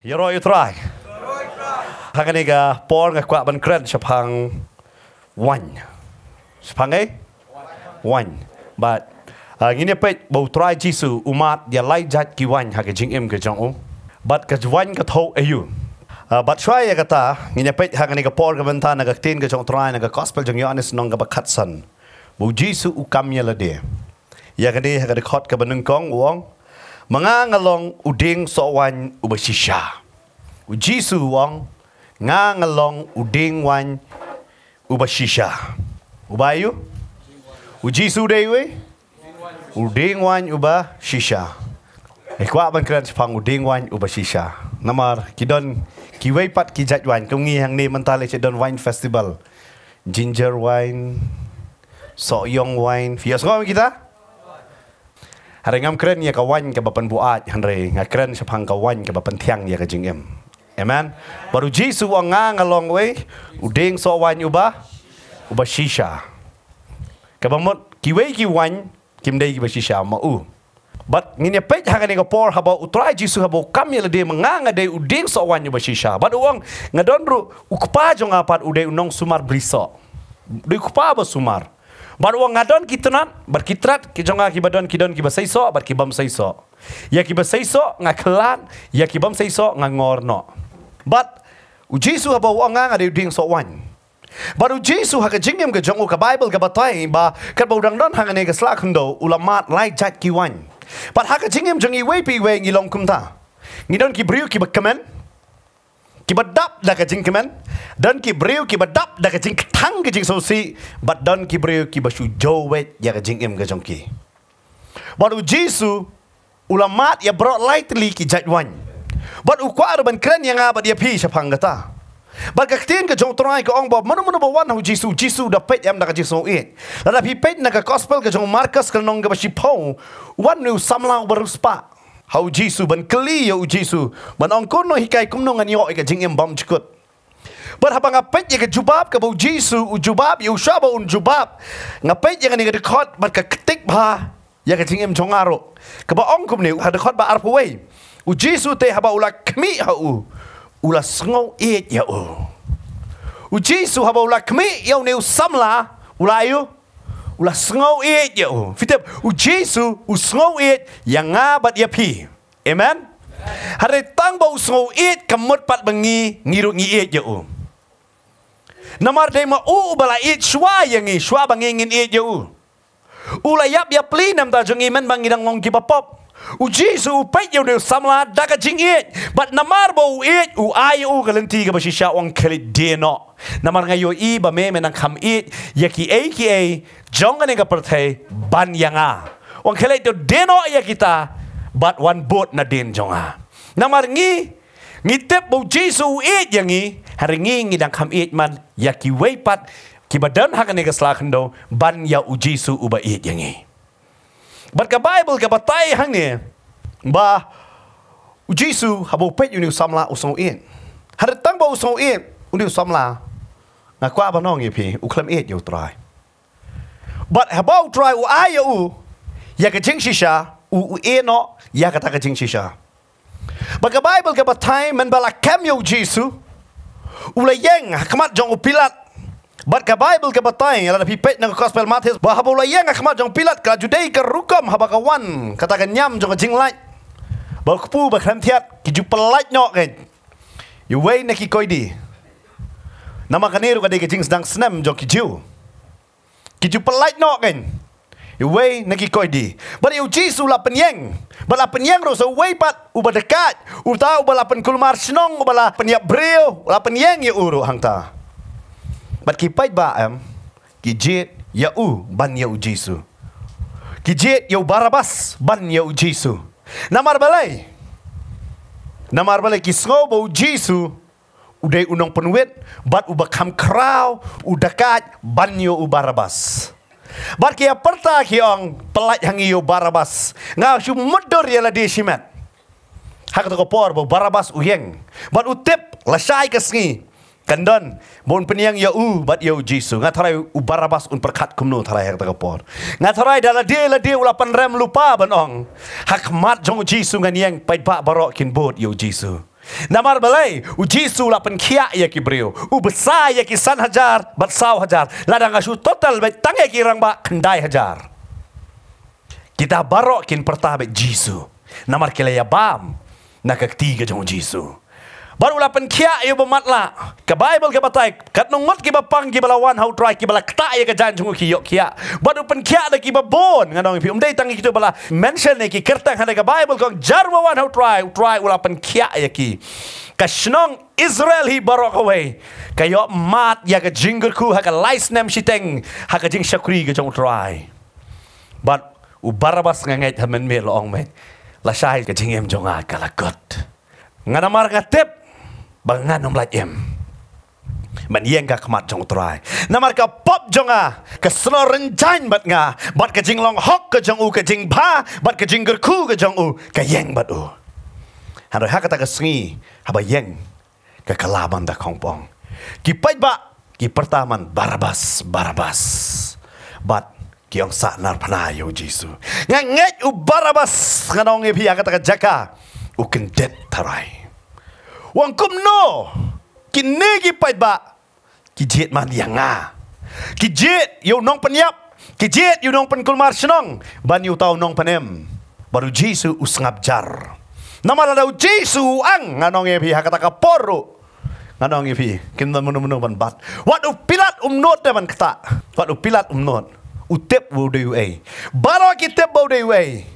Yaro you try. Hang ini ga por ga kuat ban kren sepang one. Sepang eh? One. But uh, ini pet bau try jisu umat dia lai jat ki one hake jing im ke jang um. But ke one ke tau ayu. Eh Uh, but try ya kata nginya pet hak ni ke por ke bentan ke tin ke jong try ke gospel jong yonis nong ke bakatsan bu jisu ukam ya le de ya ke ni hak khot ke kong wong manga ngalong uding so wan u besisha u jisu wong nga ngalong uding wan u besisha u bayu u jisu de uding wan uba besisha Ikwa eh, ban kren sepang uding wan u besisha. Namar kidon Ki wei pat ki jat wine. kau ni yang ni mentah le don wine festival. Ginger wine. Sok yong wine. Fia sekolah mi kita? Hari ngam keren ya ka wine ke bapan buat. Hari ngam keren sepang ka wine ke bapan tiang ya ka jing em. Amen. Baru Jesus wang ngang along way. udeng sok wine uba. Uba shisha. Kebamut. Ki wei ki wine. Kim day ki ba shisha. Ma'u. Uh. But ngini ya pet hanga ni gapor haba utrai jisu haba kami ya le dia menganga dei uding so wan nyoba But uang ngadon ru ukpa jo ngapat ude unong sumar brisa. Dei ukpa ba sumar. But uang ngadon kitunan berkitrat ki jo ngaki badon kidon ki basaiso bar ki bam saiso. Ya ki basaiso ngakelan, ya ki bam saiso ngangorno. But u jisu haba uang nganga dei uding so wan. Baru Jesus hak jingim ke jongu ke Bible ke batai ba ke udang don hangane ke slak hundo ulamat lai jat kiwan. But haka jingim jengi wei pi wei ngi long kumta. Ngi don ki briu ki bakkamen. Ki badap da ka jing kamen. Don ki briu ki badap da ka jing tang ki jing sosi. But don ki briu ki basu jau wei ya ka jingim ga jongki. But u jisu ulamat ya bro lightly ki jatwan. But u kwa arban kren yang abad ya pi siapang gata. Bal ka tin ka jong trai ka ong bob manu manu bawan hu jisu jisu da pet em da ka jisu e. La da pi pet na gospel ke jong markas ka nong ga ba shipo. Wan nu samla u baru spa. Hau jisu ban kli yo u jisu ban ong kon hikai kum nong an yo e jing em bom chikut. Bar habang apet ye ka jubab ka bau jisu u jubab yo sha ba un jubab. Ngapet ye ka ni ka dekot bar ka ketik bah, Ya ke jing em jong aro. Ka ba ong kum ni ha dekot ba arpo wei. U jisu te haba ulak kmi ha ula sngau iet ya o. Oh. U Jesu haba ula kemi ya uneu samla ula ayu. Ula sngau iet ya o. Oh. Fitab, u Jesu u sngau iet ya ngabat ya pi. Amen. Hari tang bau sngau iet kemut pat bengi ngiru ngi iet ya o. Oh. Namar de ma u bala iet shwa yangi shwa bangingin iet ya o. Ula yap ya pli nam ta jengi men bangidang ngong kipa pop. pop. U Jesus u pai yau samla daga jing it but namar bo it u ai u galanti ga bashi sha wang kele de no namar ngayo i ba me me nang kham it yaki a ki a jong ne ga parthe ban yanga wang kele to de no ya kita but one boat na din jonga namar ngi ngitep bo Jesus u it yangi hari ngi ngi nang kham it man yaki wepat Kibadan hakan ni keselakan do ban ya uji su ubah iat yang ini. But the Bible, the batay hang ni, ba, Jesus habu pet unyu samla usong in. Hari tang ba usong in, unyu samla, na kwa ba nong yipi, uklam it yu try. But habau try u ayo u, ya ka jing shisha, u u eno, ya ka ta ka jing shisha. But the Bible, the batay, man bala kem yu Jesus, ula yeng, ha kamat jong u pilat, Bat ka Bible ke batai ala na pipet na gospel Matthew ba habu la yang akma jong pilat ka judei ke rukam haba ka wan kata ka nyam jong jing lai ba kupu ba kram tiat ki ju pelat nyok ke you way na ki koi di nama ka neru ka de ke jing sedang snem jong ki ju ki ju pelat nyok ke you way na ki koi di ba yu jisu la penyeng ba la penyeng ro so way pat u ba dekat u ta u ba la pen kulmar snong u ba la penyap breo la penyeng ye uru hang ta But kipait ba am kijit yau ban yau Jesu. Kijit yau barabas ban yau Jesu. Namar balai. Namar balai kisngo bau Jesu. Udai unong penuit, bat ubakam kraw, udakat, banyo ubarabas. Bar kia perta kiong pelat yang iyo barabas. Ngau syu mudur ya ladi shimet. Hak tu kopor bo barabas uyeng. Bar utip lasai kesni kandan bon peniang ya u bat ya jisu ngatarai u barabas un perkat kumno tarai yang tegapor ngatarai dala dia la dia ulapan rem lupa ban ong hakmat jong jisu ngan yang pait pak barok kin bot ya jisu namar balai u jisu ulapan kia ya ki brio u besar ya ki san hajar bat sau hajar ladang asu total baik tangai ki rang ba kandai hajar kita barok kin pertabe jisu namar ya bam nakak tiga jong jisu Baru la penkia ia bermatla. Ke Bible ke batai. Kat nungut ke bapang ke balawan hau try ke balakta ia ke jan jungu ke yuk kia. Baru penkia ada ke babon. Ngan orang ipi. Umdai tangi kita bala mention ni ke kertang hana ke Bible. Kong jarwawan hau try. Try ula penkia ia ya ki. Kasnong Israel hi barok away. Kayo mat ya ke jingur ku haka lais nem shiteng. Haka jing syakuri ke jungu try. But ubarabas ngangait hamen me loong me. Lasai ke jingim jungu haka lakut. Ngan amar ngatip. tip. បងណំឡាច់អឹមមិនយ៉ាងកខ្មាត់ចង់ត្រៃណាមកប៉ប់ចង់អាកស្លរិនចាញ់បាត់ងាបាត់កជីងឡងហុកកចង់អ៊ូកជីងផាបាត់កជីងគរគូកចង់អ៊ូកយ៉ាងបាត់អ៊ូហើយហកតកស្ងីហបយ៉ាងកកឡាបានដកងបងគីបៃបាគីប្រតាមបារបាសបារបាសបាត់គៀងសាណារផ្នាយោជីសូងងេចឧបារបាសងងងេភីអកតកចកាអូគិនទេតរ៉ៃ Wang kum no. Kinegi pait ba. Kijit man yang nga. Kijit yu nong penyap. Kijit yu nong penkulmar senong. Ban yu tau nong penem. Baru Jisu us ngabjar. Nama lalau Jisu ang. nganong nong ebi hakata poru, nganong nong ebi. Kinda munu-munu ban bat. Wat pilat umnot de ban kata. Wat pilat umnot. Utep wudu yu ei. Baru kitep wudu yu ei.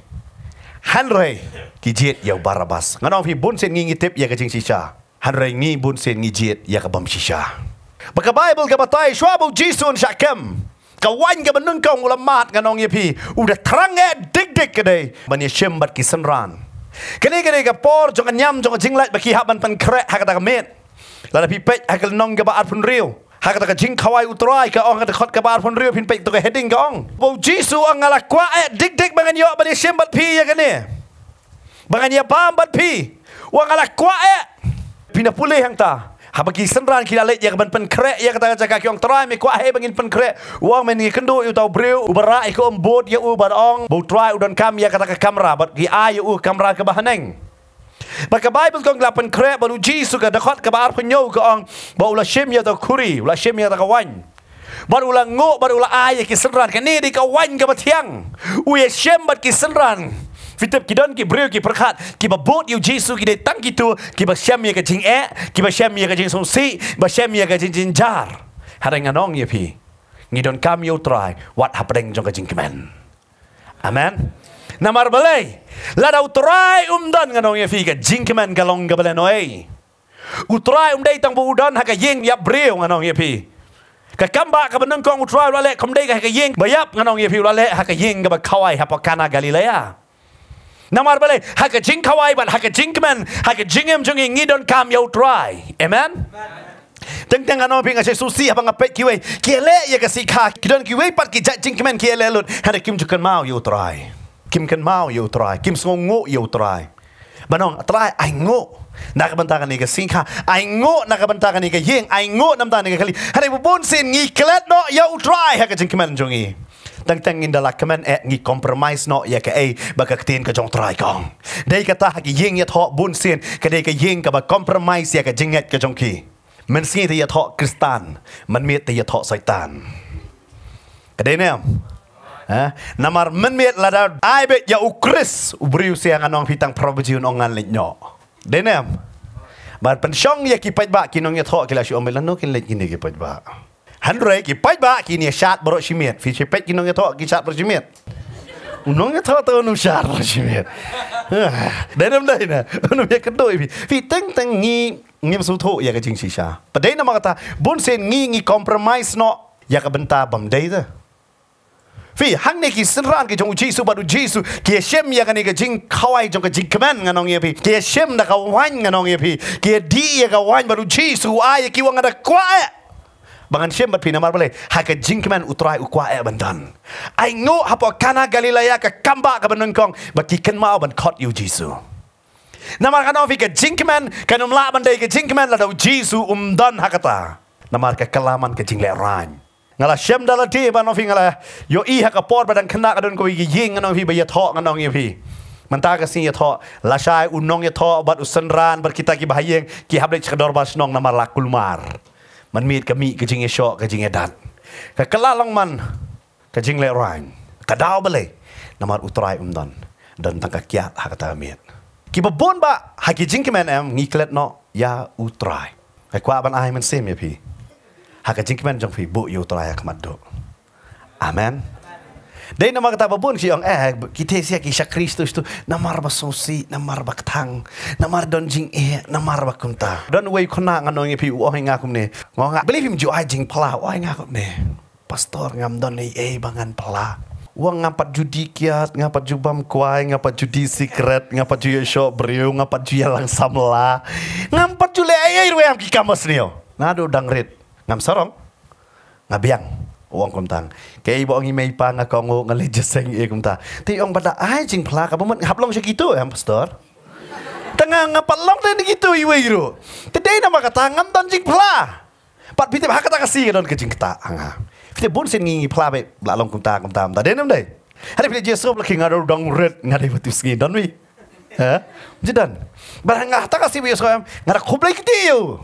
Hanrei kijit ya Barabas Ngano fi bun sin ngingi tip Yau kacing sisa Hanrei ngi bun sin ngijit Yau kabam sisa Baka Bible kabatai Shwabu Jisun Shakem Kawan ke menengkong ulamat Ngano ngi pi. Udah terangnya dik dik kede Bani shimbat ki senran Kini kini kapor Jangan nyam Jangan jinglat Baki hap man pen kret Hakata kemit Lada pipet Hakil nong kebaat pun riu หากตะกิงขวายอุตรายก็องกตะคดกบาลพนเรือพินไปตัวเฮดดิ้งก็องบูจีสูองละกว่าเอ็ดดิกๆบางันเยอะบันเชมบัดพียังกันเนี่ยบางันเยอะบามบัดพีวังละกว่าเอ็พินาพูเลยังตาหากกีสันรานคิดอะไรอยากเป็นเป็นเครียอยากตะกิจกยองตรายไม่กว่าเฮบางินเป็นเครียวังไม่นี่คันดูอยู่ตัวบริวอุบราอีกอมบูดยาอุบัดองบูตรายอุดันคำอยากตะกิจคำราบกีอายอุคำรากระบะเน่งบักกบายบุตรกองลับเป็นเครบบุญจีสุกัดคอดกบาร์พญโยกองบุลาเชมยาตะคุรีบุลาเชมยาตะกวันบุลาโง่บุลาอายกิสันรันกันนี่ดีกวันกับเทียงอุยเชมบัดกิสันรันฟิตเต็กิดอนกิบริวกิประคัดกิบบูดอยู่จีสุกิได้ตั้งกิตัวกิบเชมยากับจิงแอกิบเชมยากับจิงสงสีบเชมยากับจิงจินจาร์ฮารังน้องเยพีนี่โดนกามยูตรายวัดฮับเร่งจงกับจิงกแมนอเมนนามาร์เบเล่ La da utrai umdan ngano ye fi ka jinkman galong ga bale noi. Utrai um dai tang bu dan ha ka ying ya breu ngano ye fi. Ka kamba ka benang kong utrai wale kom dai ka ha ying ba yap ngano ye fi wale ha ka ying ga ba kawai ha pa kana galilea. Namar bale ha ka jing kawai ba ha ka jinkman ha ka jingem jung ing don kam yo try. Amen. Teng teng ano pinga e si susi ha pang apek kiwe kiele ya ka sikha kidon kiwe par ki e jing kiman kiele lut ha ka kim jukan mau yo try kim kan mau yêu trai kim song ngô yêu trai ba nong trai ai ngô na ka banta ka ni ka sing kha ai ngô na ka banta ka ni ka yeng ai ngô nam ta ni ka khali ha re bon sin ngi klet no yêu trai ha ka jing kim an jong yi tang tang in da la kemen e ngi compromise no ya ka ei ba ka ktin ka jong trai kong dei ka ta ha ki yeng ya tho bon sin ka dei ka yeng ka ba compromise ya ka jing ngat ka jong ki มันสิ่งที่ยะทอคริสตานมันมีแต่ยะทอไซตานกระเดนเนี่ย Eh? Namar menmiat lada aibet ya ukris ubriu siang anong pitang probujiun ongan lit nyo. Denem. Bar pensyong ya ki paitba ki nong yetho kila si omel no kin lit kini ki paitba. Hanre ki paitba ki ni shat bro shimiet. Fi chepet ki nong yetho ki shat bro shimiet. Unong yetho to unu um shat bro shimiet. Ha, Denem dai na. Unu um ya kedoi fi. Fi teng teng ngi ngi su tho ya ka jing shi sha. Pa na ma kata bun sen ngi ngi compromise no ya ka benta bam dai da. Fi hang ne ki sinran ki jong Jesus ba du Jesus ki e shem ya kan ki jing khawai jong ki jing kaman nga nong ye fi ki e shem na ka wan nga nong ye fi ki e di ya ka wan ba du Jesus ai ki wan ada kwa Bangan siya mbat pinamar balay. Hai ka jingkman utrai ukwa e abandon. Ay ngu hapo kana galilaya ka kamba ka benung kong. Baki ken mao ban kot yu jisu. Namar kano fi ka jingkman kan umla abandai ka jingkman. Ladaw jisu umdon hakata. Namar ka kalaman ka jingle rany ngala shem dala ti ba no fingala yo i ha ka por ba dan khna ka don ko yi ying ngano fi ba ya tho ngano ngi fi man ta ka sing ya tho la shay un nong ya tho ba du san ran ba kita ki ba yeng ki ha ble chador ba snong na mar mar man mit ka mi ka jing ya shok ka jing ya dat ka kala long man ka jing le rain ka dao ba le na mar utrai um dan dan tang ka kya ha ka ta mit ki ba bon ba ha ki jing ki man em ngi klet no ya utrai ka kwa ban ai man sim ya pi haka jingkiman jong fi bu yu tolaya kemaddo. Amen. Dai nama kata babun si yong eh kita sia kisah Kristus tu namar basosi namar baktang namar donjing eh namar bakunta don wei kona nganong ipi uo hinga kum ne ngonga beli pim ju ajing pala uo hinga kum ne pastor ngam don nei eh bangan pelah Uang ngapat judi kiat, ngapat jubam kuai, ngapat judi secret, ngapat ju yesho brio, ngapat ju yalang samla, ngapat ju le ayai eh, eh, ruam kikamas nio. Nado dangrit. ngam sarong ngabiang wong kumtang ke ibo ngi mai pa nga kongo nga lejeseng e kumta ti ong bada ai jing phla ka bomot haplong sik itu ya pastor tengah nga palong tadi gitu iwe iro tede na maka tangam dan jing phla pat pite ba kata kasih don ke jing kata anga pite bon sin ngi phla be la long kumta kumta ta de nem de hari pite jesu blaki nga dong red nga de betu sing don wi ha jidan barang nga ta kasih be yesu nga ra kublai yo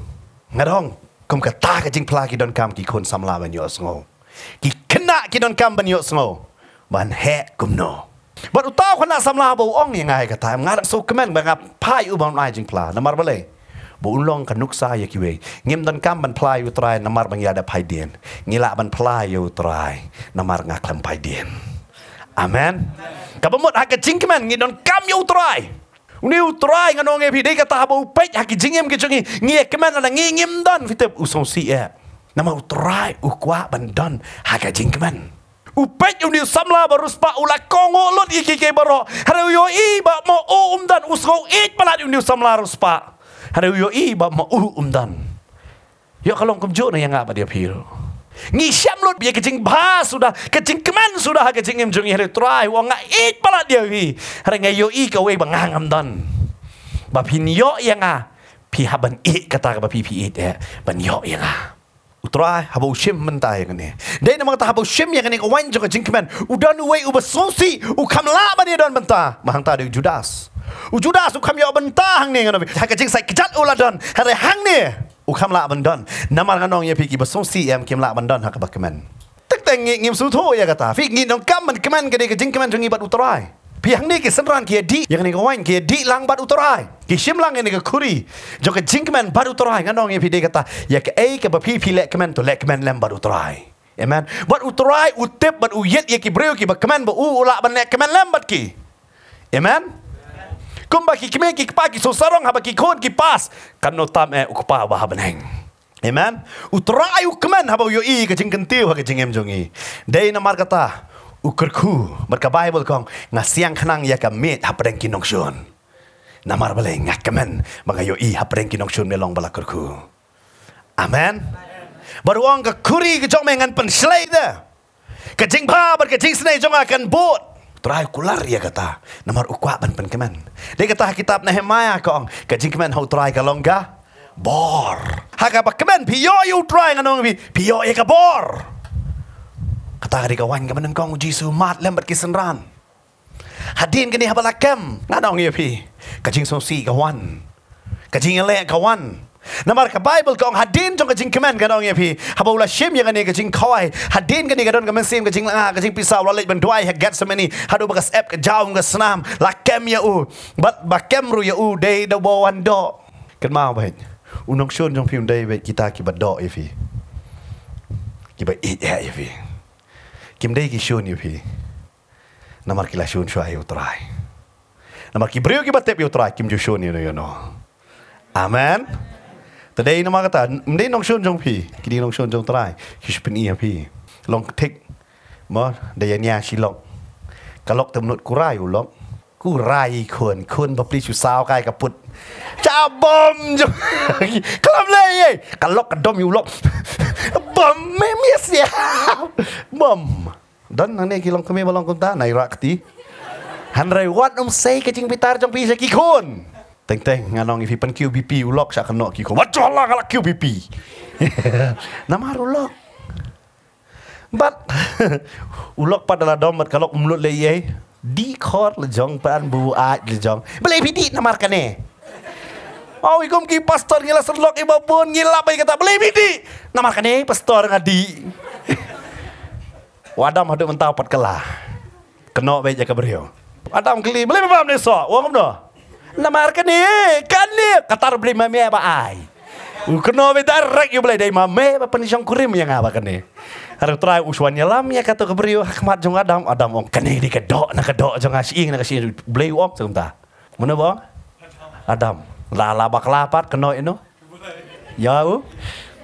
nga dong កុំកតាកជាងផ្លាគីដនកម្មគីខុនសំឡាបានយោស្ងោគីខ្នាគីដនកម្មបានយោស្ងោបានហេកុំណោបើឧតោខ្នាសំឡាបោអងយ៉ាងไงកតាងារសុខមែនបងផាយឧបមឡាជាងផ្លាណមរបលេបូនឡងកនុកសាយគីវេងឹមដនកម្មបានផ្លាយឧត្រៃណមរបងយ៉ាដផៃឌៀនងិលាបានផ្លាយឧត្រៃណមរងាក្លំផៃឌៀនអាមែនកបមុតហកជាងគមែនងិដនកម្មយោត្រៃ new try ngano ngi pidi kata habo upai haki jingim ki jingi ngi kemana na ngi ngim don fitep usong si e nama u try u kwa ban don haka jing keman upai uni samla barus pa ula kongo lot iki ke baro haru yo i ba mo o umdan usko it palat uni samla barus pa haru yo i ba mo u umdan yo kalong kumjo na yang apa dia pilih siam lo dia kecing bahas sudah, kecing keman sudah, kecing emjung hari terai, wong ngah it dia wi. Hari ngai yo i kau wi bengangam don. Bapin yo yang ngah pihak ben i kata ke bapin pi i dia eh. ben yo yang ngah. Utra habo shim mentai yang ni. Dai nama kata habo shim yang ni kawan jo kecing keman. Udan wi uba sosi, u kamla la dia don menta. Mahang ta de Judas. U Judas u kam yo hang ni ngono. Ha kecing saya kejat ulah don. Hari hang ni. อุคัมละบันดอนน้ำมันกันนองเยพีกีบส่งซีเอ็มเข็มละบันดอนฮักบักแมนตั้งแต่งิ่งสู้ทุ่ยกระตาฟิกงินน้องกัมมันกแมนกระดิกจิงกแมนจงีบัดอุตรายพียงนี้กิสันรังเกียดีอย่างนี้ก็ว่าเกียดีลังบัดอุตรายกิชิมลังเงี้ยก็คุรีจงกจิงกแมนบัดอุตรายกันนองเยพีเดกระตาอยากเอ้กับพี่พี่เล็กแมนตัวเล็กแมนแลมบัดอุตรายเอเมนบัดอุตรายอุตเตปบัดอุเยตเยกิเบรียกิบักแมนบัดอูอุละบันเน็กแมนแลมบัดกิเอเมน kung ba kikme so sarong haba kikon kipas kano tam e ukpa haba habaneng Amen. Utrai ukman haba yo i ka jingken tiu ha ka jingem jungi. Dei na markata ukerku marka bible kong nga siang khnang ya ka mit ha preng kinong shon. Na mar bale nga kemen maga yo i ha preng kinong shon me long bala kerku. Amen. Baruang ka kuri ka jong me ngan pen slay de. Ka jing pa ba ka jing snai jong akan boat. Try kular ya kata. Nomor ukwa ban pen keman. Dia kata kitab Maya ah, kong. Kajin keman hau try kalongga. Bor. Haga apa ah, keman piyo yu try nganong bi. Piyo ya ka bor. Kata hari kawan keman kong uji sumat lembat senran. Hadin kini haba lakem. Nganong ya pi. Kajin sumsi kawan. Kajin yale kawan. kawan. Namar ka Bible kong hadin tong kajing kemen ka dong yepi. Haba ula shim yang ane kajing koi. Hadin ka ni ka dong kemen sim kajing langa kajing pisau. Lalik ben duai hek get so many. Hadu bakas ep ke jauh ke senam. Lakem ya u. Bat bakem ru ya u. Dei da bawan do. Ken mau bahit. Unong shun jong pium day bet kita ki bat do yepi. Ki bat it ya yepi. Kim day ki shun yepi. Namar kila shun shuai utrai. Namar ki brio ki bat tep yutrai. Kim ju shun yun yun yun. Amen. Amen. แต่เด้นมากตาได้น้องชวนจงพี่กินน้องชวนจงตรายคิชเป็นอีพี่ ลองเทคมอเด้ยันยาชิลกกะลอกตำรวจกูรายอยู่ลอก กูรายคนคนรบปลิชูสาวกายกับปุดจ้าบอมจงคลำเลยไงกะลอกกะดมอยู่ลอกบอมไม่มีเสียบอมดันนั่นี่ยกิลองก็ไม่มาลองกุนตาในรักตีฮันไรวัดอมเซกจิงพิตาจงพี่สกี่คน Teng teng ngalong ifipan QBP ulok sak kenok ki ko. Wajo Allah kala QBP. Nama ulok. bat ulok pada la domat kalau mulut le ye. Di kor le jong pan bu a le jong. Bele piti nama kane. Oh, ikum ki pastor ngila serlok iba pun ngila bayi kata bele piti. Nama kane pastor ngadi. Wadam hadu mentah pat kelah. Kenok baik jaga beriyo. Adam keli, beli bapak so, uang apa? Namarka ni, kani, katar beli mami apa ai. Ukno be rek yo beli dari mami apa penisong kurim yang apa kani. Harus try uswannya nyelam ya kata keberiu hikmat jong adam adam ong kani di kedok na kedok jong ing na kasih beli om sebentar. Mana bang? Adam. Lala bak lapat keno ino. Ya u.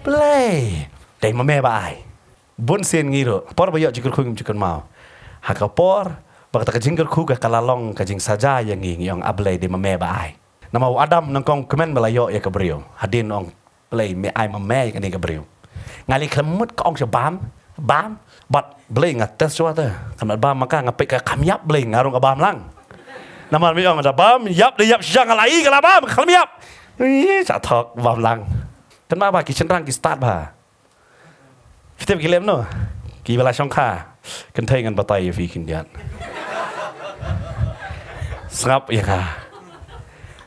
Play. Dari mami apa ai. Bun sen ngiro. Por bayok cikur kuing cikur mau. Hakapor. Bakit ka jingger ku ka kalalong ka jing saja yang ing yang ablay di mame ba ai. Nama u Adam nang kong kemen melayo ya ka brio. Hadin ong play me ai mame ka ni ka brio. Ngali klemut ka ong se bam bam bat blay ngat tes suata. Kamal bam maka ngapai ka kamyap blay ngarung ka bam lang. Nama mi ong ada bam yap de yap jang alai ka la bam kamyap. Ni sa tok bam lang. Tan ma ba ki chenrang ki start ba. Kita pergi lem no. Ki bala shong kha. Kan thai ngan batai fi kin dia serap ya ka.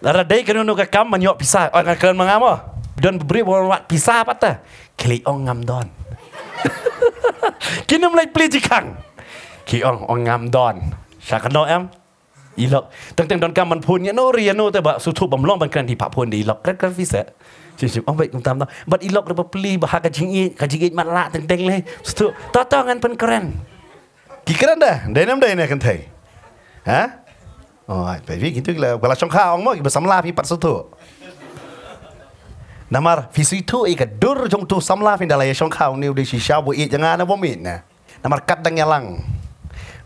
Lara dei kena nuka kam menyok pisah. Oh kena kelan mengapa? Oh. Dan beri bawa wat pisah apa ta? Kili ong ngam don. kena mulai pelik jikang. Ki ong ong ngam don. Sa kena em. Ilok. Teng teng don kam man pun ngeno riano ta ba sutu bamlong ban kan di pak pun di ilok. Kan kan bisa. Cik cik, oh baik, kita tahu. Bat ilok dapat beli bahag kajing it, kajing it malak tenteng leh. Setu, tahu tahu kan pen keren. Ki keren dah, dah nam dah ini akan teh. Ha? โอ้ยไปวิ่งถึงเลยเวลาช่องข้าวองมอกไปสมลาพี่ปัสสุทุนัมาฟิสิทุอีกดูรจงทุสมลาพี่ดาลายช่องข้าวนิวดิชิชาวบุอีจังงานนะบ่มีนะนัมากัดดังยลัง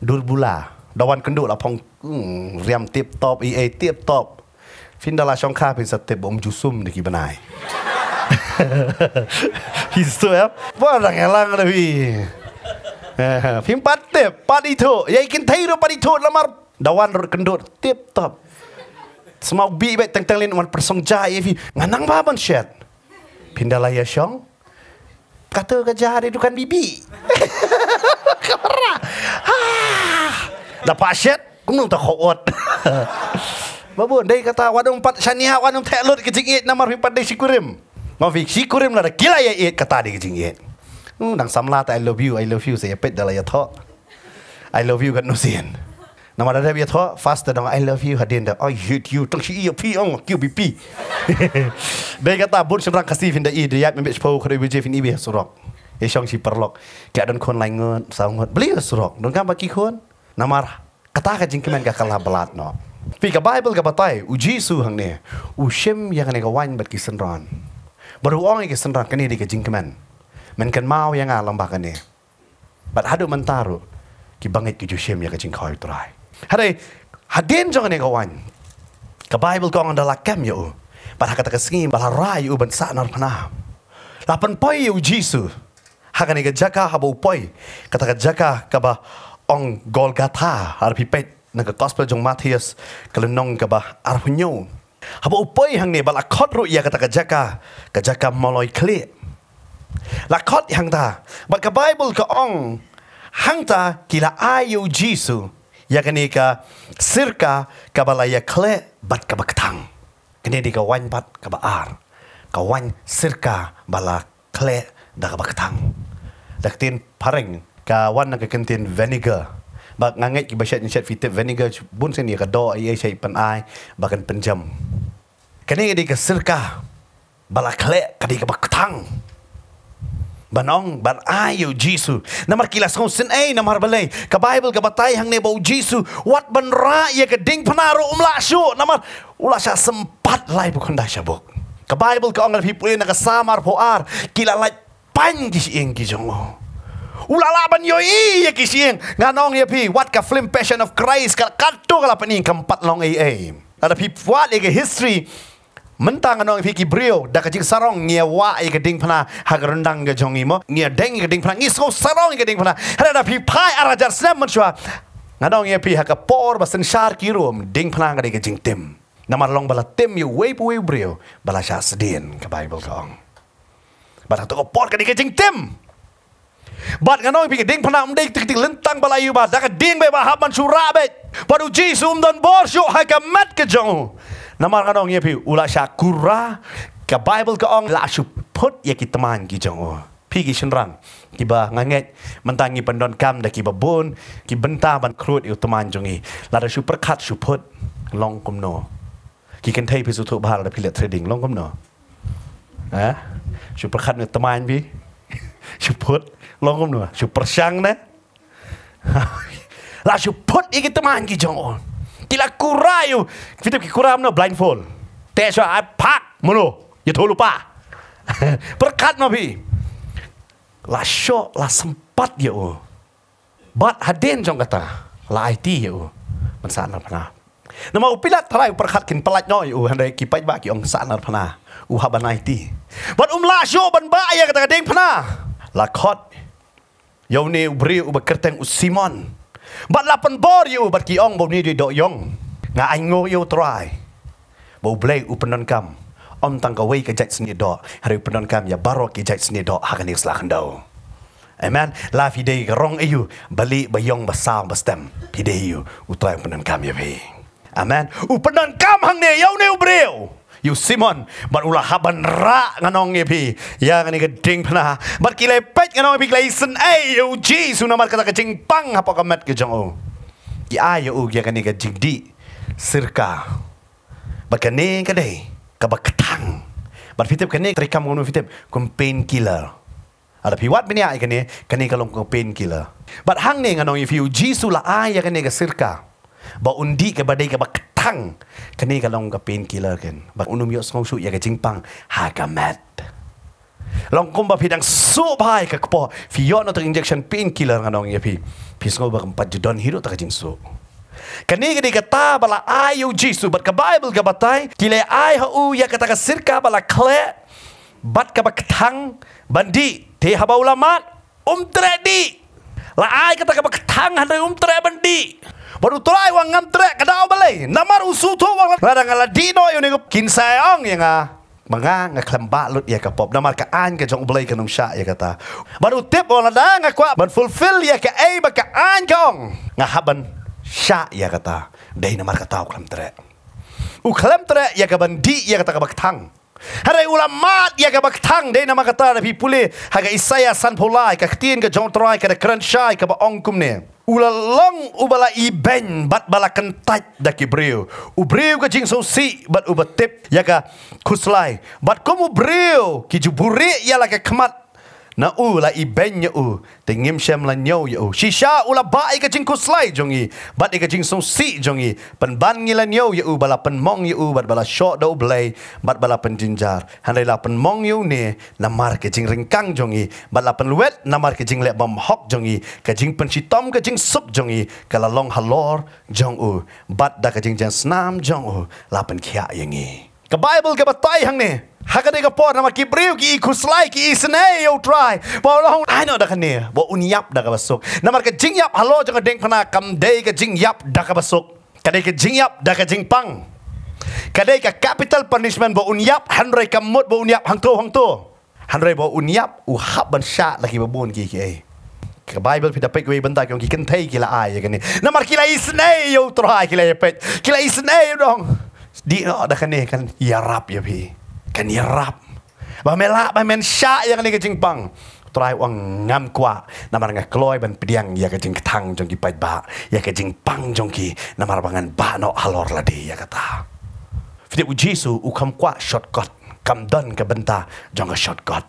ดูบุลาดาวันกันดูแลพองเรียมเตียบตอบอีเอเตียบตอบฟินดาลาช่องข้าเป็นสเต็ปอมจุซุ่มดีกี่บนายฮิสเตอร์ว่าดังยลังเลยพี่พิมพ์ปัดเต็บปัดอีทุยัยกินไทยรูปปัดอีทุละมา Dawan kendur tip top. Semau bi baik teng teng lain wan persong jai evi. Nganang baban syet. Pindah lah ya syong. Kata kerja hari kan bibi. Kera. Ah. Dapat syet. Kumnung tak khawat. Babun, dia kata wadung empat syaniha wadung telur kecing iit namar pipat dia sikurim. Mafi, sikurim lah gila ya iit kata di kecing iit. Hmm, nang samla tak I love you, I love you saya pet dalam ya I love you kat no No Når dia er der, vi har I love you, har det endda, I hate you, don't you pi your pee, unger, give me pee. Begge at der, bund som rang, Kristi, finder I, det hjælp med mig på, kan du vil jæffe en si perlok, lah kan den kun lang ngon, så ngon, bliv så rock, den kan bare kikon. Når kata ke jingkemen gak kalah belat no. Fi ke Bible ke batai, uji su hang ne, ushim yang ne kawan bet kisen ron. Baru orang yang kisen ron, kan ini ke jingkemen. Men mau yang ngalang ah alam bakane. Bat hadu mentaru, kibangit bangit ki jushim yang ke jingkoy terai. Har det jangan den jo ikke gået. Kan Bible gå under lakem jo? Bare har kataka skim, bare har rai jo ben sat når pana. Lapen poi jo Jesus. Har kan ikke jaka haba bo kata Kataka jaka kaba ong Golgatha har pipet na ka gospel jong Matthias kalenong kaba arhunyo. haba bo poi hang ne bala kotru kata kataka jaka. Kajaka moloi kle. Lakot hang ta. Bak ka Bible ka ong hang ta kila ayu Jesus ya kini ka sirka kabala ya kle bat ka baktang kini di ka wan bat ka ba ka wan sirka bala kle da ka baktang daktin pareng ka wan na ka kentin vinegar ba ngangit ki bashat nyat fitep vinegar bun sen ya ka do ai ai pan ai ba penjam kini di ka sirka bala kle ka di ka baktang banong barayo Jesu. Na markilas kong sinay na marbalay. Ka Bible ka batay hang nebaw Jesu. Wat ban raya ka ding panaro umla syo. Na ula siya sempat lay bukanda siya buk. Ka Bible ka ongal people na kasamar po ar. Kila lay panji si ingi jongo. Ula laban yo iya kisien. Nga nong yapi. Wat ka flim passion of Christ. Ka kato ka lapan iya kampat long ay ay. Ada pipuat iya history. history mentang anong fiki brio da kajik sarong ngia wa i geding pana hag rendang ge jong imo ngia deng geding pana ngi so sarong i geding pana hada da pi pai arajar snap man shua ngadong ngia pi hag por basen shar ki rum ding pana ngade ge jing tim namar long bala tim yu wei pu wei brio bala sha sedin ke bible kong bala to por ke ge jing tim Bat ngano ipi ding pana um ding tik lentang bala yu ba da ding be ba haban surabe padu jisum don bor shu hak a mat ke jong Namar kan orang yepi ula syakura ke Bible ke orang la syuput ya kita teman ki jong oh. Pi ki senrang. Kiba nganget mentangi pendon kam da kiba bon ki benta ban krut yu teman jongi. La da syuper kat syuput long kum no. Ki kan thai pi sutu bahar da pi le trading long kum no. Ha? Syuper kat ni teman bi. Syuput long kum no. Syuper syang ne. La syuput ya kita teman ki jong oh. Tidak kurai you. Kita pergi kurai mana blindfold. Tak sure, I pak mana. Ya tu lupa. Perkat nabi. La syok, la sempat ya u. Oh. Bat hadin jong kata. La IT ya u. Oh. Mensaan narpana. Nama upilat terai perkat kini pelat nyoy u. Oh. hendak kipaj ba ki ong saan narpana. U haban IT. Bat um la syok, ban ba ya kata kadeng pana. La kot. Yau ni ubri u bekerteng u Simon. Bat lapan bor you bat kiong bo ni di do yong. Nga ai ngo you try. Bo blay u penon kam. Om tang kawai ke jet sni do. Hari penon kam ya baro ke jet sni do ha kan ikhlas kan do. Amen. La fi dei rong ayu bali ba yong ba sa ba stem. Pi dei u try penon kam ya ve. Amen. U penon kam hang ne yau ne u breu. You Simon bat ulah haban ra nganong ye pi ya ngani geding pna bat kilai pet nganong pi kilai sen ai yu ji suna kata kecing pang apa kemet ke jong o ki ai yu ugi ngani geding di sirka bat kene kade ka bat ketang bat fitip kene trikam ngono fitip kum pain killer ada piwat bini ai kene kene kalong kum pain killer bat hang ne nganong yu ji sula ai ya kene ke sirka undi ke badai ke kang kani ka long pain killer kan, ba unum yo song su ya ka jingpang ha ka mat long kum ba phi dang su po fi yo no injection pain killer ngano ya phi phi so ba empat ju don tak jing su Kini ka di ka ta ba la jisu ba ka bible ke batai kile le ai ha u ya ka ta sirka ba la kle bat ka ba thang bandi te ha ba ulama um tredi la ai ka ta ka ba thang ha um tredi bandi Baru Barutulay wang ngantre ka daw bali. Namar usuto wang lada nga ladino yun ni kinsayong yung ya nga. Mga nga klambalot ya ke pop. Namar ke an ka jong bali ka nung siya ya kata. Barutip wang lada nga kwa. Man fulfill ya ka ay baka an kong. Nga haban siya ya kata. Day namar ka tau klambtre. U klambtre ya ke bandi ya kata kabagtang. hari ulamat ya ka baktang de nama kata na pipule haga isaya san polai ka ktin ka jontrai ka de kranshai ongkum ne ulalong ubala iben bat bala kentat daki brio, u breu ka jing so bat uba tip ya ka kuslai bat komu brio ki jubure ya la kemat na u la i ben u tingim shem la nyau ya u si sha u la ba i ka jing kuslai jong i bat i ka jing song si jong i pen ban ngi la nyau ya u bala pen mong ya u bat bala sho do blai bat bala pen jinjar han la pen mong yu ne na mar ka jing ringkang jong i bat la pen wet na mar ka jing le bom hok jong i ka jing pen si tom ka jing sup jong i ka la long halor jong u bat da ka jing jan snam jong u la pen kia yang i ka bible ka batai hang ne Haka dega po nama ki brio ki ikuslai ki isnei yo try. Ba lo hon ai no da kane. Bo un yap da ka basok. Namar ka jing yap halo jang deng pana kam dei ka jing yap da ka basok. Ka dei ka jing yap da ka jing pang. Ka dei ka capital punishment bo un yap hanre ka mot bo un yap hang to hang to. Hanre bo un yap u hab ban sha la ki babun ki ki. Eh. Ka bible pita pek we banta ki ken thai ki la ai ya kane. Namar ki la isnei yo try ki la pet. Ki la isnei dong. Di no oh, da kane kan yarap ya pi. Ya, kan yerap. Bamela bamen sya yang ni kecing pang. Try wang ngam kwa namar nga kloy ban pidiang ya kecing tang jongki pait ba. ia ya kecing pang jongki namar bangan ba no halor ladi ya kata. Fide u Jesu u kam kwa shortcut. Kam don ke benta jong a shortcut.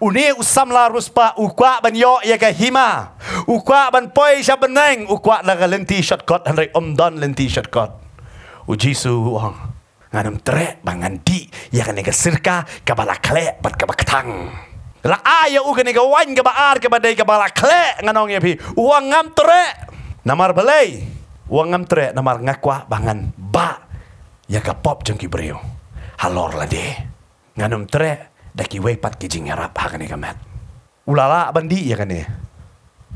Uni usam la ruspa u kwa ban yo ia ya ke hima. U kwa ban poi sya beneng u kwa na ga lenti shortcut. Henry om don lenti shortcut. U Jesu wang nganam tre bangan di ya kan ke sirka ke kle bat ke baktang la ayo ya u kan ke wan ke baar ke badai ke kle nganong ya pi uang ngam tre namar belai uang ngam tre namar ngakwa bangan ba ya ke pop jengki breo halor la de nganam tre daki wepat ki jingarap ya ha kan ke mat ulala bandi ya kan ne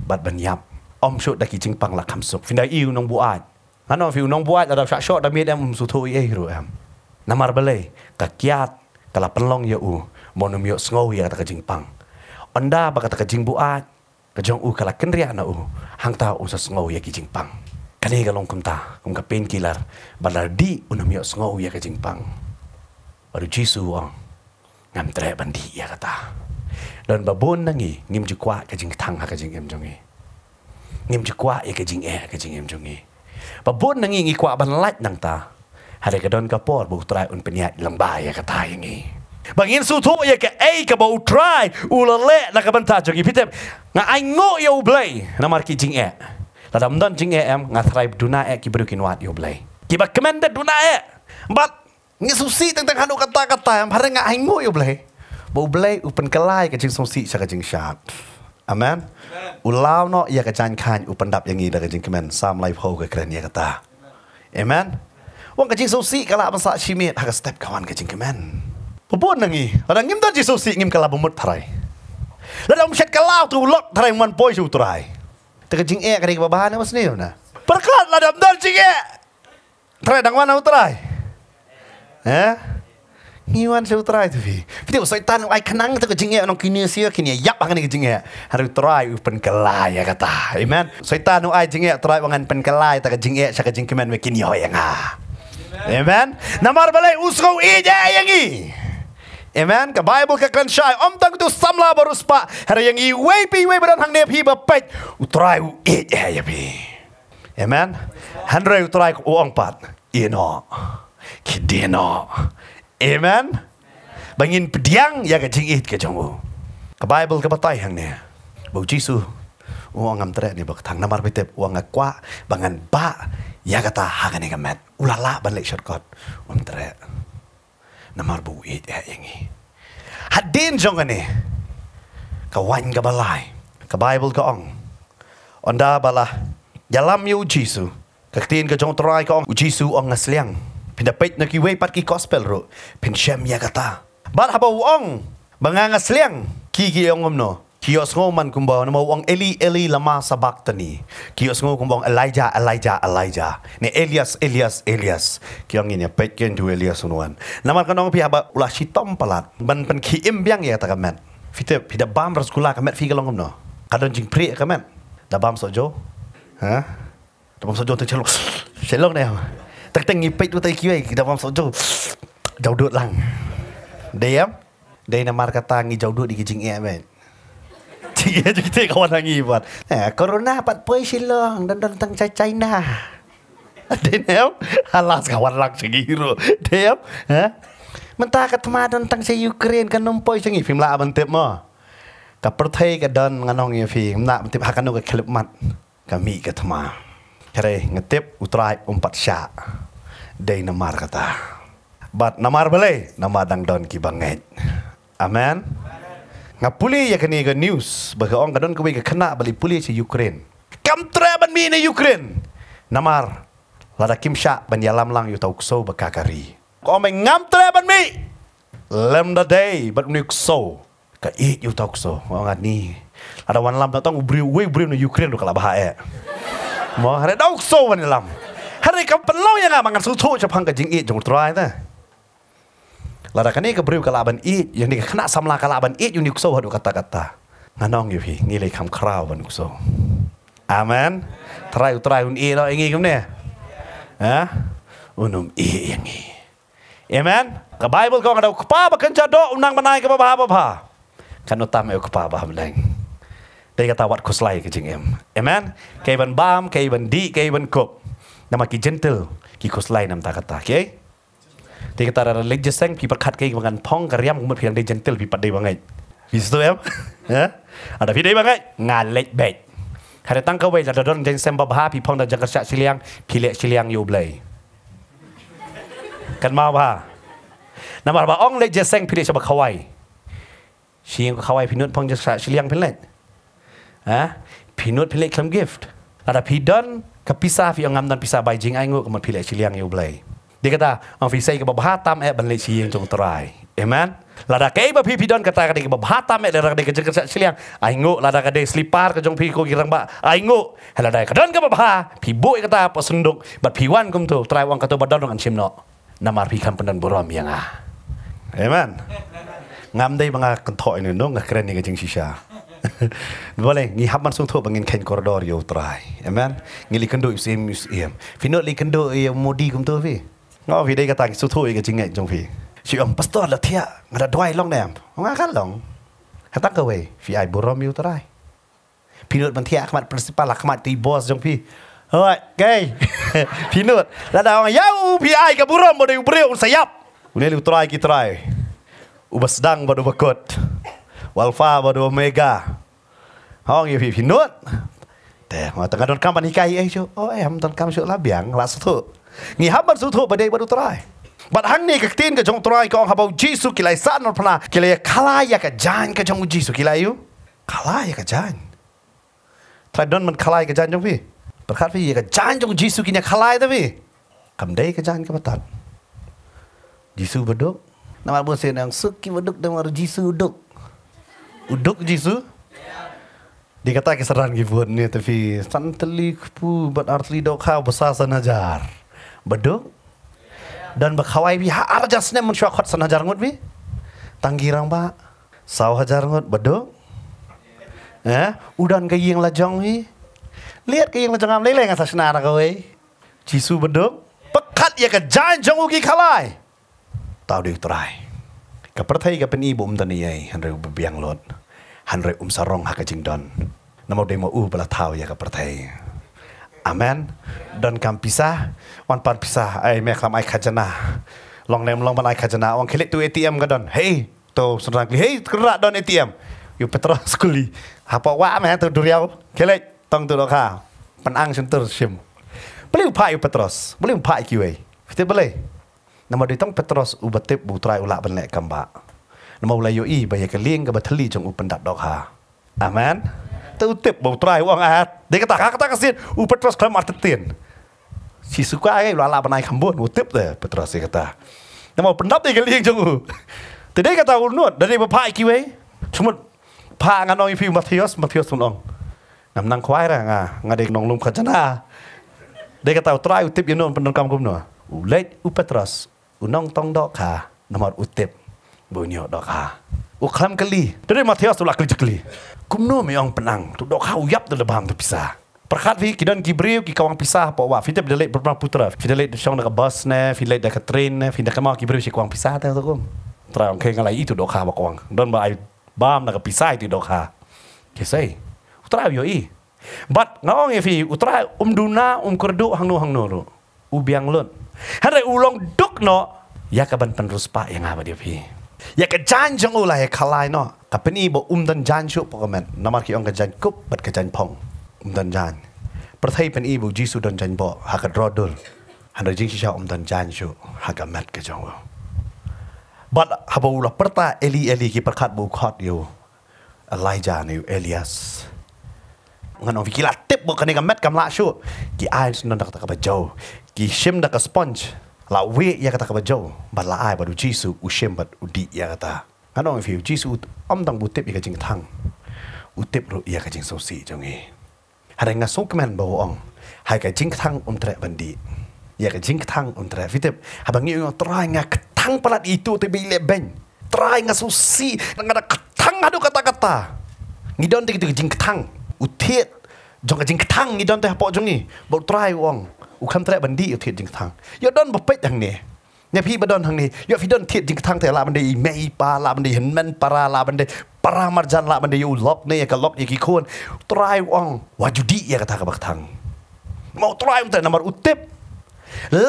bat banyap om shot daki jingpang la kamsuk finda iu nong buat Ano fi unong buat ada syak syak dah mid em sutu ye hiru em namar balai kakiat kala penlong ya u monum yo sngau ya kata ka pang. onda ba kata jing buat ka u kala kenria na u hang ta u sngau ya ki pang. kali ka long kumta kum ka pain kilar balar di unum yo sngau ya ka jingpang aru jisu wang ngam tre bandi ya kata dan babon nangi ngim ji kwa ka jing tang ka ha jing em jongi e. ngim ji kwa ya ka jing e ka ha jing em jongi e. babon nangi ngi kwa ban light nang ta Hari ke don kapor buk try un penyat lembai ya kata ini. Bang in su tu ya ke ai ke bau try ulale nak benta jogi pitep. Nga ai ngo ya ublai na marki jing e. Ladam don jing e em nga thrive duna e ki berukin wat yo blai. Ki ba kemende duna e. Bat ngi susi teng teng hanu kata kata em hare nga ai ngo yo blai. Bau blai upen kelai ke jing susi sa ke jing syat. Amen. Ulau no ya ke jan kan upen dap yang ngi da ke jing kemen sam lai pho ke kren ya kata. Amen. Amen. Amen. Amen. Amen. Amen. Amen. Amen. Amen. Wang kencing susi kalau masak cimit. Agak step kawan kencing kemen. Pepun nengi. Ada ngim tuan susi ngim kalau bumbut terai. Lada umset kalau tu lok terai man poi su terai. Tekencing eh, kari kebahan apa sini na. Perkat lada mdan cing e. Terai dang mana terai. Eh? Ngiwan su terai tu vi. saya soitan ay kenang tu kencing eh, orang kini sia kini yap angin kencing eh, Haru terai upen kelai ya kata. Amen. Saya Soitan ay cing eh terai wangan pen kelai ta kencing eh, sya kencing kemen wekin yo yang ah. Amen. Namar mar balai usko ija yang i. Amen. Ka Bible ka kan shy. Om tang tu samla barus pa. Hara yangi i way pi way beran hang nep hi ba pet. Utrai u ija ya pi. Amen. Hanre utrai ku uang pat. Ino. no. Amen. Bangin pediang ya ka jingit ka jongu. Ka Bible ka patai hang ne. Bau Jesus. อุ้งอันตรายนี่บอกทางน้ำมันพิเศษอุ้งกว่าบางันบ้ายากตาหากันเองแมทอุลาละบันเล็กช็อตก่อนอันตรายน้ำมันบุอิดแอย่างงี้ฮัดดินจงกันนี่กวันกับลายกับไบเบิลก็อ่องอันดาบลายาลามิวจิสุกักตีนกับจงตรายก็อ่องจิสุอ่องเงสเลียงพินดาเป็ดนักกีเวปัดกีคอสเปลรู้พินเชมยากตาบาร์ฮับเอาอ่องบางงานเงสเลียงกี่กี่องค์มโน Kios ngau man kumbang nama uang Eli Eli lama sabak tani. Kios ngau kumbang Elijah Elijah Elijah. ni Elias Elias Elias. Kiong ini apa kian tu Elias unuan. Nama kan orang pihak ulah si Tom pelat. Ban pan ki imbiang ya tak kemen. Fite pida bam rasgula kemen fi galong no Kadang jing pri kemen. Da bam sojo. Hah? Da bam sojo tu celok. Celok ne. Tak tengi pek tu tak kiwai. Da bam sojo. Jauh duit lang. Dayam. Dayam nama kata ngi jauh duit di kijing iya men cerita eh, cerita kawan hangi buat. Eh, corona pat pergi silong dan datang ke China. Dengar, halas kawan lang segiru. Dengar, eh? Mentah ke teman tentang si Ukraine kan numpoi sengi film lah abang tip mah. Ka pertai ke don nganong ye ya, fi, na tip hakano ke kelip mat. Ka mi ke teman. Kare ngetip utrai umpat sya. Dei namar kata. Bat namar bele, namar dang don ki banget. Amen. Amen ngapuli ya kini ke news bagi orang kadon kau ke kena balik puli ke Ukraine. Kam tre ban mi ni Ukraine. Namar lada kim sha ban yalam lang yuta ukso bakakari. Kau me ngam tre ban mi. Lem the day ban ni ukso ke i yuta ukso. Kau ngat ni. Ada wan lam datang ubri we ubri ni Ukraine do kala bahaya. Eh. Mo hare dau ukso ban yalam. Hare kam pelau yang amang susu cepang ke jing i jong trai ta. Lada kani ke beriuk kalaban i, yang dia kena samla kalaban i, yang dia hadu kata-kata. Nganong yuhi, ngilai kam kerau ban kuso. Amen. Terai utrai un i lo ingi kum ne. Eh? Ha? Unum i ingi. Amen. Ke Bible kau ngadau kepaba kenca do unang menai ke bapa bapa. Kan utama yuk kepaba meneng. Dia kata wat kuslai ke jing em. Amen. Kei ban bam, kei ban di, kei ban kup. Nama ki gentle, ki kuslai nam ta kata. Okay? ที่กตารเล็กจะเซ็งพีประคัดกี่บางกันพ้องกระยำมันเพียงได้จันเตลพี่ปัดได้บางไงพีสสุดเอ็มนะอะไรพี่ได้บางไงงานเล็กเบ็ดใครตั้งเขาไว้จะโดนจังเซมบาบาพี่พ้องดังจังกระชะชิเลียงพี่เละชิเลียงอยู่เลยกันมาว่านำมาบ้าอ่องเล็กจะเซ็งพี่เละชบบเขาไว้เชียงเขาไว้พี่นุ่นพ้องจังกระชะชิเลียงพี่เละอ่ะพี่นุ่นพี่เละคลัมกิฟต์อะับพี่ดันกับพิซซ่าพี่องงามดันพิซซ่าใบจิงไอ้งูกับมันพี่เละชิเลียงอยู่เลย Dia kata, ang fisa ikaw babahatam, eh, banlit siya yung chong terai. Amen? Lada ka iba pipi doon, kata ka iba babahatam, eh, lada ka dekajan ka siliang. Ay ngu, lada ka dekajan slipar, kajong pipi ko girang ba. Ay ngu, lada ka doon ka babaha, pibu ikata po sunduk, bat piwan kum tu, terai wang katu badan ng ansim no, namar pikan pandan buram yang ah. Amen? Ngam day mga kentok ini, no, ngakren ni kajang sisya. Boleh, ni haban sung tu pengin kain koridor yo terai. Amen? Ngilikendu isim isim. Finally kendu yang modi kum tu, fi. Amen? ngó vì đây cái tàng su thui cái chính nghệ trong vì chị ông pastor là thia người ta đuôi long đẹp không ai khát long hát tắc về vì ai bùa rom yêu ta đây พี่นุษย์มันเที่ยขมัดปริศปาหลักขมัดตีบอสจงพี่เฮ้ยเก้พี่นุษย์แล้วดาวไงเย้าพี่ไอ้กับบุรุษบดีอุบเรียวสยับอุเนลุตรายกีตรายอุบสดังบดูบกดวัลฟาบดูเมกาห้องอยู่พี่พี่นุษย์แต่มาตั้งกันตอนคำปนิกายเอ้ยชัวโอ้ยทำตอนคำชัวลาเบียงลาสุดงี่ฮับมันสุดทุบประเดี๋ยวบรรทุไรบัดฮังนี่ก็ตีนกับจงตรายก็องฮับเอาจีสุกิไลสานนพนากิเลยคลายกับจานกับจงจีสุกิไลอยู่คลายกับจานทรายดอนมันคลายกับจานจงพี่ประคาพี่ยกับจานจงจีสุกินยาคลายตัวพี่คำใดกับจานกับตันจีสุบดุกนามาบุษย์เนี่ยสุกิบดุกเดมารจีสุดุกอุดุกจีสุ Dikata kisaran gibun ni tapi santeli kupu bat artli dok kau besar sana jar bedung dan berkawai bi ha, arja sne mun syakot sanajar ngut bi tanggirang ba sau hajar ngut bedung ya eh, udan ke yang lajong bi lihat ke yang lajong am lele ngasa senar ka we cisu bedung pekat ya ke janjong ugi kalai tau di try ke pertai ke pen ibu mun um ai handre bebiang lot handre um sarong ha jingdon namo demo u bala tau ya ke pertai Amen. Dan kam pisah, wan par pisah, ai me kham ai khajana. Long nem long ban ai khajana, wan kelik tu ATM ka don. Hey, to sunang kli, hey, kera don ATM. Yu petro skuli. Apa wa me tu duriau, kelik tong tu doka. Penang sentur sim. Beli upai yu petros, beli upai kiwe. Eh. Kita beli. Nama di tong petros ubatip butrai ulak benek kamba. Nama ulayu i bayak keling ke batali jong upendak doka. Amen. Amen tu tip bau try wang at. Dia kata kata kesin u Petrus kau martetin. Si suka ai lu ala benai kambun u tip de Petrus dia kata. Dia mau pendap dia geling jung. Tadi kata ulnut dari bapa iki we. Cuma pa ngan ong film Matius Matius tun ong. Nam nang kwai ra nga ngadek nong lum kajana. Dia kata u try u tip yunun pendap kam kum no. U le u Petrus u nong tong dok ka. Nomor utip bunyo dok ha. Ukam keli. Dari Matius ulak keli kumno miong penang tu dok hau yap de lebang tu pisah. perkhat vi kidan kibriu ki kawang pisa apa wa fitep de lek berpang putra fitep lek de song bus ne fitep de train ne fitep kemau kibriu si kawang pisa tu kum tra ke ngalai itu dok ha ba kawang don ba ai bam na pisa itu dok ha ke sei utra yo i but ngong e vi utra um duna um kerdu hang no hang no ubiang lon hare ulong duk no ya kaban penrus pak yang apa dia vi Ya ke jan ula ya kalai no. Tapi ni bo um dan jan syuk pokemen. Namar ki ong ke jan kup bat ke jan pong. Um dan jan. Pertai pen ibu jisu dan jan bo hakat rodul. Hanra jing sisa um dan jan syuk haka mat ke jang ula. Bat haba ula perta eli eli ki perkat bu kot yo. Elijah ni Elias. Ngan ong vikila tip bo kenega mat kam la syuk. Ki ayin sunan dak tak apa Ki shim dak a sponge la we ya kata kabajo bat la ai badu jisu u shem bat u di ya kata ngano if you jisu om dang butep ya kajing thang utep ro ya kajing so si jong e hada nga sok man bo ong hai kajing thang um tre bandi ya kajing thang um tre fitep haba ngi ngo try nga thang palat itu te bi le ben try nga so si nga da thang adu kata kata ngi don te kajing thang utet jong kajing thang ngi don te hapo jong ni bo try ong อุคัมแตรบันดีอุทิศจิงทางยอดดอนบ่เป็ดอย่างนี้เนี่ยพี่บดอนทางนี้ยอดพี่ดอนทิศจิงทางแต่ลาบันดีเมย์ปลาลาบันดีเห็นแมนปลาลาบันดีปลามารจันลาบันดีอยู่ล็อกเนี่ยก็ล็อกอีกกี่คนตรายว่องวายุดีอย่างกระทากับทางมาตรายแต่นำมาอุติบ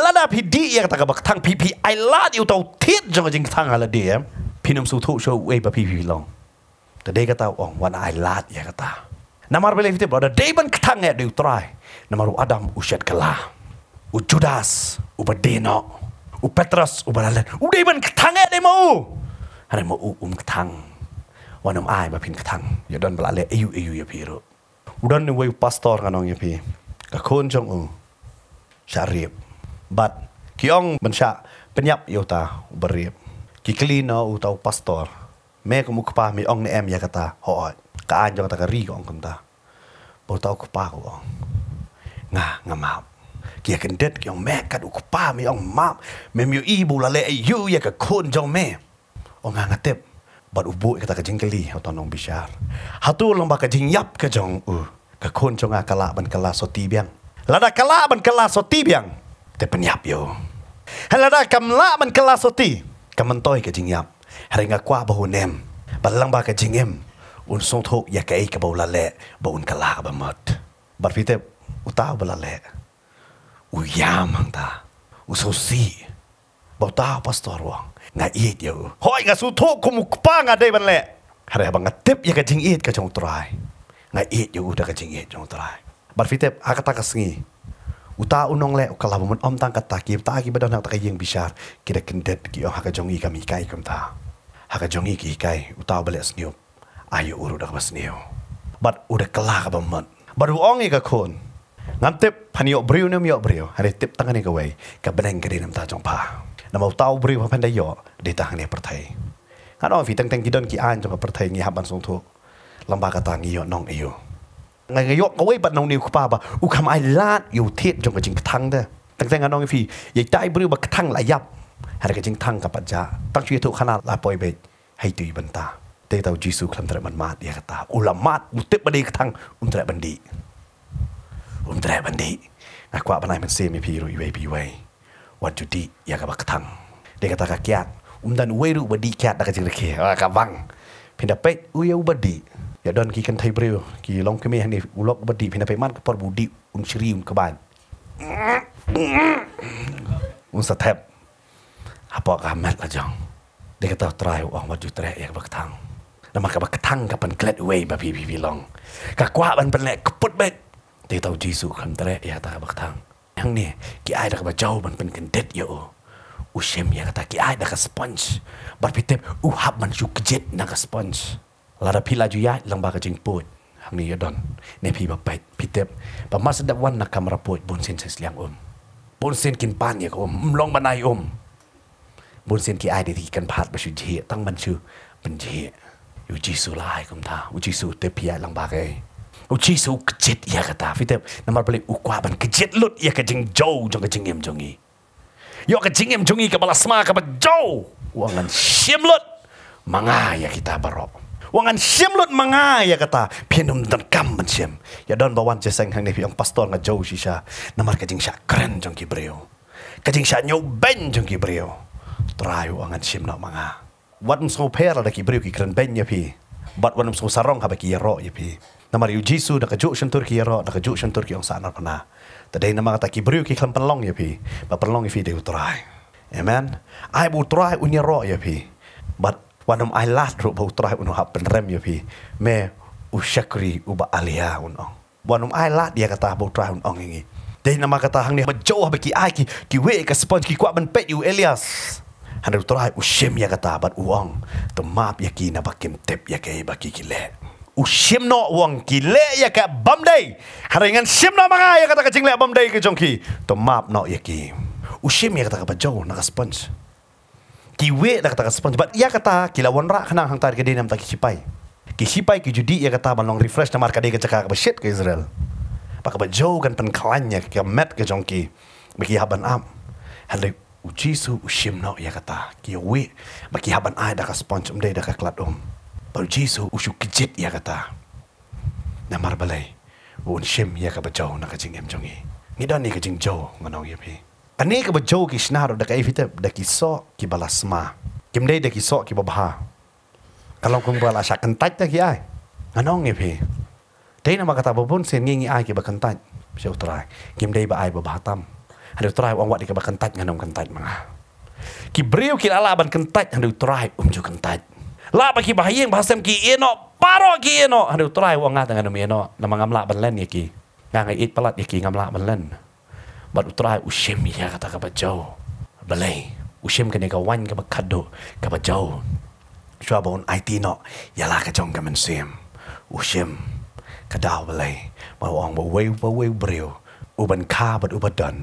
ลาดาพี่ดีอย่างกระทากับทางพี่พี่ไอลาดอยู่เต่าทิศจังจิงทางอะไรเดียพี่น้ำสุทุโชว์เอ้ยบะพี่พี่ลองแต่เด็กก็ตาอ่องวันไอลาดอย่างกระตานำมาเปเลยพี่เต๋อเราเดบันทั้งเงาดิวตรายนำมารูอดัมอุเชตกลา u Judas, u Berdino, u Petrus, u Balalan, u Demon ketangai eh, dia mau. Hari mau u um ketang. Wan um ai bapin ketang. Ya don balale ayu ayu ya piro. Udan ni wayu pastor kanong ya pi. Ka ya, kon jong u. Syarib. Bat kiong bensa penyap yota u berib. Ki klino u tau pastor. Me ko mu kepah mi ong ne em ya kata ho ai. Ka anjo kata ka ri ong kanta. Bor tau kepah ko ong. Nga ngamap ya kan det ke yang mek kat ukpa mi yang map mem yo ibu la le eh, yu ya ke kon jo me ong ang atep bad ubu kata e ke jingkeli hatu nong bisar hatu lomba ke jingyap ke jong u ke kon jong akala ban kala so tibyang lada kala ban kala so tibyang te penyap yo lada kam la ban kala so ti kamentoi ke jingyap haringa kwa bahu nem balang ba ke jingem un song thok ya ke ke bau la le baun kala ba mat bar fitep utau bala le uyamang ta. Usosi. Bawa ta pastor wang. Nga iit ya. Hoi nga suto kumukpa nga day man le. Hari abang nga tip ya kajing iit ka jong terai. Nga iit ya udah kajing iit jong terai. Bar fitip akata kasengi. Uta unong le ukalabumun om tang kata kip ta akibat dan kata kajing bisar. Kira kendet ki yong haka jongi kami ikai kum ta. Haka jongi ki ikai uta balik sniup. Ayo uru dah kabas sniup. Bar udah kelah kabumun. Baru ongi kakun. Baru ongi kakun. งั้นเต็บพันยอบริวเนี่ยมีอบริวฮันเต็บตั้งกันในกวยกับแบงกรีน้ำตาจงพานำเอาเต้าบริวพันได้ยอเดตางเนี่ยประเทศงั้นอ๋อฝีตั้งแต่กี่ดอนกี่อ่านจงพาประเทศงี้ฮับบันทรงทุกลำบากตางี้ยอน้องอายุงั้นยอกวยปัดนองนิวขป้าบ่อุคำไอ้ลาดอยู่เทียจงกับจิงทั้งเด้อตั้งแต่งั้นน้องฝีอยากได้บริวบักทั้งหลายยับฮันก็จิงทั้งกับปัจจาตั้งชื่อถูกขนาดลาปอยเบจให้ตุยบันตาเตยเต้าจีซูคลำตรบันมาดยากตาอุลามาดอุเต็บบันดีกทั้งอุมตรบันดีุ่มแต่บันดีอกว่าปัญหามันเสียมีพีรุยเวปีเววันจุดียากับกระทังเด็กกระตากแยดอุ้มดันเวรุบดีแก่ตากจิงระเคว่ากับวังพินาเป็อุยอุบดีอย่าดนกีกันไทยเปรียวกีลองขึ้นมาให้นี่อุลกบดีพินาเป็มันก็พอบุดีอุ้มชรีอุ้มกบาลอุ้มสะแทบอาปอกามัดละจังเด็กกระตาตรายวังวันจุดแร่ยากับกระทังแล้วมากับกระทังกับเป็นเกล็ดเวแบบพี่พี่ลองกะกว่ามันเป็นแหลกปุ๊บเบ็ตีเต้าจีสุคำตะเลยาตาบักทางยังเนี่ยกี่ไอ้ดักบะเจ้ามันเป็นกันเด็ดเยอะอูเชมยังตากี่ไอ้ดักสปอนจ์บาร์พิเตปอูฮับมันชุกเจ็ดนักสปอนจ์ลาดพิลาจุยัดลังบากจิงปูดฮังนี่ยอดอนเนี่ยพี่บะไปพิเตปปะมาสดับวันนักกรรมรับปูดบนเส้นเสียงอมบนเส้นกินปานเนี่ยก็มลองมาในอมบนเส้นกี่ไอ้ดีกันผ่านมาชุดเจตั้งมันชื่อเป็นเจอยู่จีสุลายคุณท่าอุจิสุเตปียลังบากเอง uchi su kjet ya kata fite namar pali ukwa ban kjet lut ya ka jing jo jong ka jingem jongi yo ka jingem jongi ka bala sma ka jo wangan shim lut manga ya kita barok wangan shim lut manga ya kata pinum dan kam ban shim ya don bawan je sang hang ne yang pastor nga jo si sha namar ka jing kren jong ki breo ka jing ben jong ki breo trai wangan sim na manga wat mso pera da ki ki kren ben ya pi bat wan mso sarong ka ha ba ki ya ro ya pi na mariu jisu na kajuk shen turki yaro na kajuk shen turki yang sanar pana tadai na mangata ki bruki penlong ya pi ba pelong ifi ya dia utrai amen ai bu utrai unya ro ya pi but when I last ro bu utrai unu hap penrem ya pi me ushakri uba alia uno When I last dia kata bu utrai un ong ingi tadai na mangata hang ni ba jo ha ki ai ki ki we sponge ki kuat ben pet you elias Hanya utrai ushem ya kata bat uang, temap ya kina bakim tep ya kei bagi kile. Ushimno wang kile ya ka bamday. Haringan simno mga ya kata kacing le bamday ke jongki. To map no ya ki. Ushim ya kata ka bajo na ka sponge. Kiwe na kata ka sponge. But ya kata kila wan ra kana hang tar ke dinam ta ki sipai. Ki sipai ki judi ya kata malong refresh na mar ka de ka chaka shit ke Israel. Pak ka bajo kan pen kalanya ka met ke jongki. Bagi haban am. Hadi ujisu ushimno ya kata. Kiwe bagi haban ai da ka sponge um de da ka klat um. Baljeso usyuk kejit ia kata. Namar balai. Wun shim ia ka bajau nak kajing em jongi. Ngida ni kajing jau nganau ia pi. Ani ka bajau ki snaro da kai fitep da ki so ki balasma. Kim dei da ki so ki babha. Kalau kung bala sa kentak ta ki ai. Nganau ngi pi. Dei na makata babun sen ngi ngi ai ki ba kentak. Si utrai. Kim dei ba ai ba batam. Ada utrai wang wat di ka ba kentak nganau kentak manga. Ki breu ki ala ban kentak ada utrai um jo kentak la pa lah, ki bahing bahasem ki eno paro ki eno hanu try wa nga dengan eno nama ngamla ban len yaki nga ngai it palat yaki ngamla ban len utrai try ushim ya kata ka bajo balai ushim kene ka wan ka kado ka bajo shwa bon it no yala ka jong kamen sim ushim kada balai ma wang ba we ba we brio uban ka bat uban don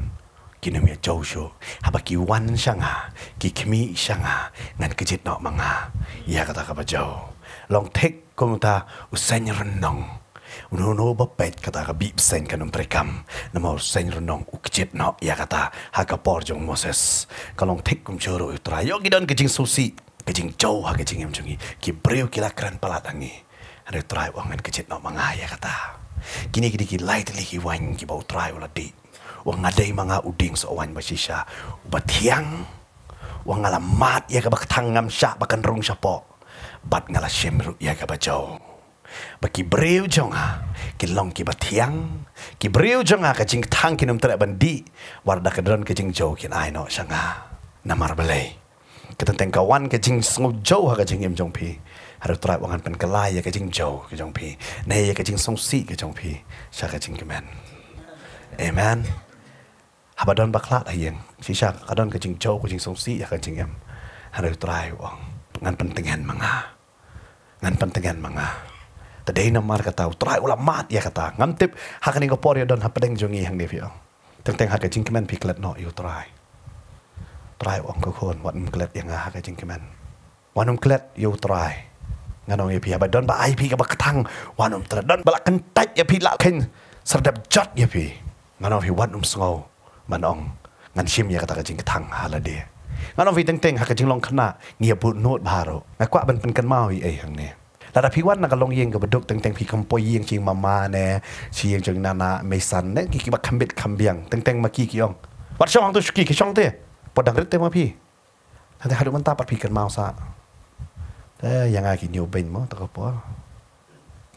kini nama jauh so, haba ki wan sanga, ki kemi sanga, ngan kejit nak manga, ya kata kapa jauh, long tek kumta usen renong, unono bapet kata kapi usen kanum prekam, nama usen renong ukejit nak ya kata haka porjong Moses, kalong tek kum curo utra, yo gidon kejing susi, kejing jauh haka kejing emcungi, ki breu kila keran palatangi. Ada ha try wangan kecil nak mengah ya kata. Kini kini kini lain terlihi wangan kita utrai oleh dia wang ngadai mga uding sa uwan masisya. Ubat hiyang, wang ngalamat ya ka sya, bakan bakandrong sya po. Bat ngala siyemru ya ka ba jaw. Baki brew nga, kilong kibat hiyang, ki brew jaw nga, kajing tang kinum tere bandi, warda kadron kajing jaw kin aino sya nga, namar balay. Ketenteng kawan kajing sungguh jauh ha kajing im jong pi. Harus terap wangan penkelai ya kajing jauh kajong pi. Nah ya kajing sungsi kajong pi. Syah kajing kemen. Amen haba don baklat ayeng lah si sha ka don ka jing chou ka jing song si ya ka jing yam hanai trai wong ngan pentingan manga ngan pentingan manga tadai na mar ka tau trai mat ya kata ngam tip ha ka ning ya don ha pedeng jong i hang nevio oh. teng teng hak kencing jing kemen piklet no you try. Try orang ko khon wat mklet ya nga ha ka jing kemen wan mklet yu trai ngan ong ipi ha ba don ba ipi ka ba katang wan um don ba kentai ya pi la ken serdap jat ya pi ngan ong hi wan um sngau มันองงันชิมยากตะกจิงกทังฮาลเดียงันองฟีเต็งๆหากจิงลองขณะเงียบุโนดบาโแงักว่ามันเป็นกันมาอีเอหังเนี่ยระดับพิวันนักลงเยงกับบดุกเต็งๆพี่คำปอยเยงจิงมามาเนี่ยชียงจึงนานาไม่สันเนี่ยกีกีบักคำเบ็ดคำเบียงเต็งๆมากี่กี่องวัดช่องตุชกี่กี่ช่องเตะปอดังเริดเต็มาพี่แต่ฮาดุมันตาปัดพี่กันมาซะแต่ยังไงกินอยู่เป็นมั้งตะกบ่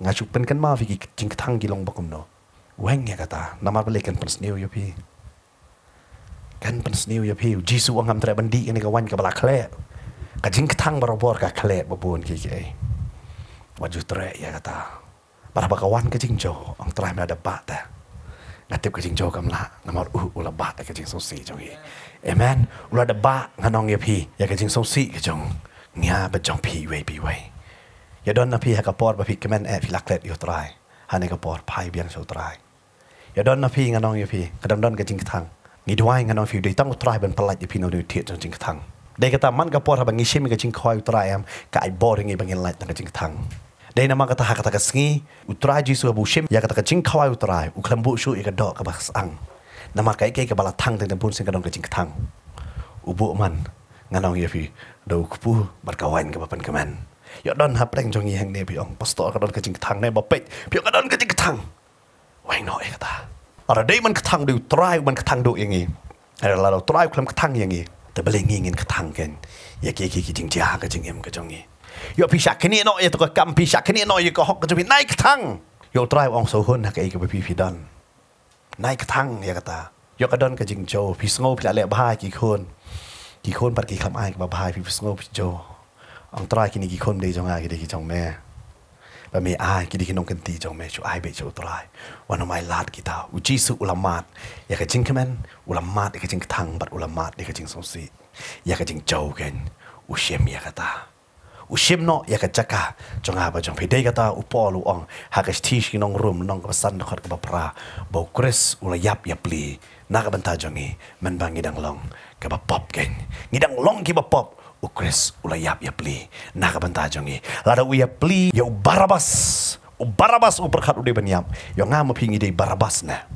งาชุกเป็นกันมาฟีกิจิงทังกีลงบักุมโนแหวงเงี้ยกตานำมาเป็นเลกกันเป็นสเนียวอยู่พี่กันเป็นสิวยาพิวจีสุวังคำเตะบันดีกันในกวันกับลาเคลกับจิงกทั้งบารบอร์กับเคลบบุญกี่เกยวันจุดเตะยากตาบารบกวันกับจิงโจองตรายมาดับบาแต่งาติบกับจิงโจกำลังนำมาอุอุระบาแต่กับจิงโซซีจงอีเอเมนอุระดับบางานองยาพีอยากกับจิงโซซีกับจงเงียบจงพีเวปีเวอย่าดนนะพี่ให้กระปอดบะพิกแมนแอบพิลักเล็ดอยู่ตรายให้ในกระปอดพายเบียงโชตรายอย่าดนนะพี่งานองอยู่พี่กระดมดนกับจิงทัง ngi dwai ngano fi dei tang trai ban palai pino ni thiet chang ching thang dei kata man ka por ha bangi shim ka ching khoi trai am ka ai bor ngi bangi lai tang ching thang dei na ma kata ha kata ka sngi u trai ji su ha bu shim ya kata ka ching khoi trai u klam bu shu i ka dok ka bas ang na ma kai kai ka bala thang tang pun sing ka dong ka ching thang u bu man ngano ye fi do ku pu bar ka wan ka ban kaman ya don ha preng jong ngi hang ne bi ong pastor ka dong ka ching thang ne ba pe pi ka dong ka ching thang why not e kata ka อรดมันกระทังดูตรายมันกระทังดูอย่างงี้อะไรเราตรายคลำกระทังอย่างงี้แต่ไม่เลยงี้เงินกระทังกันอยากเกี่กี่จริงจ้าก็จริงเงี้ก็จริงงี้ยพิชักแี่นี้น้อยตกกัรมพิชักแี่นี้น้อยอยู่ก็หกก็จะมีนายกระทังยอตรายองโซฮุนฮักเอกไปพิ่พีดันนายกระทังอย่ากตายอกระดอนก็จริงโจพิ่สงบพี่ละเล่บ้ากี่คน กี่คนปัดกี่คำอ้ายกับบ้าพิ่สงบพิโจองตรายกินี่กี่คนได้จังอ้ายกี่จังแม่ว่ามื่อไอ้กิดีิขนงกันตีจงเมชูไอยเบชูตัรายวันนอมายลาดกิตาอุจิสุอุลามาดอยากจะจิงแึ่นอุลามาดอยากจะจิงทางบัดอุลามาดอยากจะจิงสงสีอยากจะจิงเจ้าเกันอุเชมียกตา อุเชมโนอยากจะจักะจงอาบจงพิเดกตาอุปอลุองหากจะทีชกินองรุมนองกับสันขอดกับพระบอกคริสอุลยับยับลีนักบันทาจงีมันบางกิดังลองกับปอบกันกิดังลองกับปอบ ukres ulayap ya pli nak bantajongi lada uya pli ya u barabas u barabas u berkat u deban yam ya ngamu pingi dei barabas na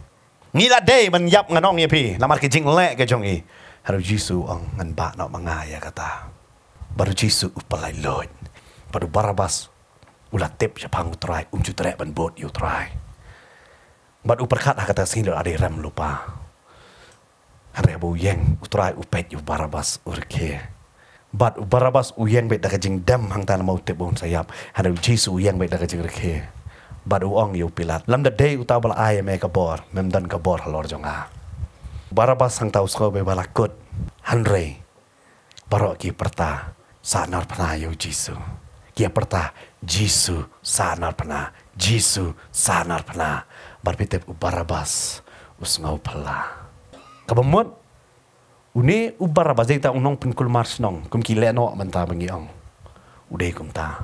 ngila dei man yap nganong ya pi lamar ke jing le ke jongi haru jisu ang ngan ba na manga ya kata baru jisu u palai lot baru barabas ula tep ja ya pang utrai um jutre ban bot yu ya trai bat u berkat ha kata singil ade ram lupa Rebu ya yang utrai upet yu barabas urkeh but barabas uyang bet dah jing dem hang tan mau te bon sayap hada jesus uyang bet dah jing rekhe but uang yo pilat lam the day utabal ai me ka bor memdan dan bor halor jonga barabas hang tau sko be balakut hanre baro ki perta sanar pana yo jesus ki perta jesus sanar pana jesus sanar pana barbitep barabas usngau pelah. Kebemut. Une ubar ba zeta unong pun kul mars nong kum ki le no man ta bangi ong. Ude kum ta.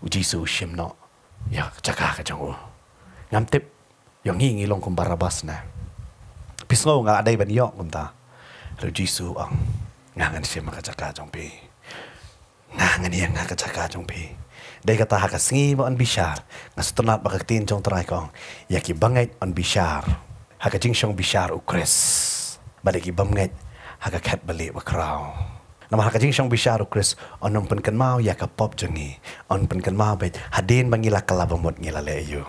U ji shim no. Ya chaka ka jong u. Ngam tip yo ngi ngi long kum barabas na. Pisngo nga adai ban yo kum ta. Ru ji su ong. Ngangan shim ka chaka jong pi. Ngangan yang nga ka chaka jong pi. Dai ka ta ha ka singi mo an bishar. Nga sutunat ba ka tin jong trai kong. Ya ki bangai an bishar. Ha ka jing shong bishar u kres. Balik ibam ngai haga khat beli wa krau nam haga jing shang bisharu chris on nam pen mau ya ka pop jungi on pen kan mau bet hadin bangila kalabamut ngilale yu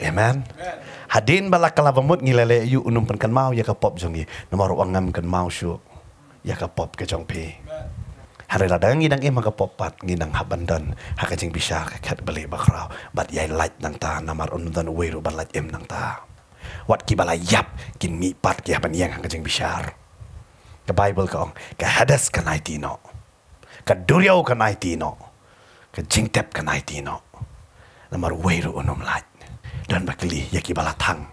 amen, amen. hadin bala kalabamut ngilale yu unum pen kan mau ya ka pop jungi namar wangam ken mau shu ya ka pop ke jong pi Hari ladang ngidang ema ke popat ngidang habandan haka jing bisa ke kat beli bakraw bat yai light nang ta namar undan weru bat light em nang ta wat kibala yap kini pat ke haban yang haka jing bisa ka Bible ka ong, ka hadas ka nai tino, ka duriaw ka nai tino, ka jingtep ka nai tino, na mar weiru unum lai. Dan bakili yaki balatang,